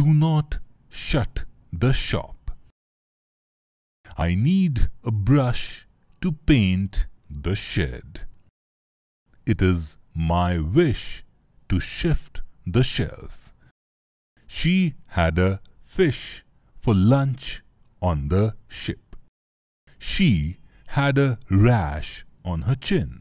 do not shut the shop. I need a brush to paint the shed. It is my wish to shift the shelf. She had a fish for lunch on the ship. She had a rash on her chin.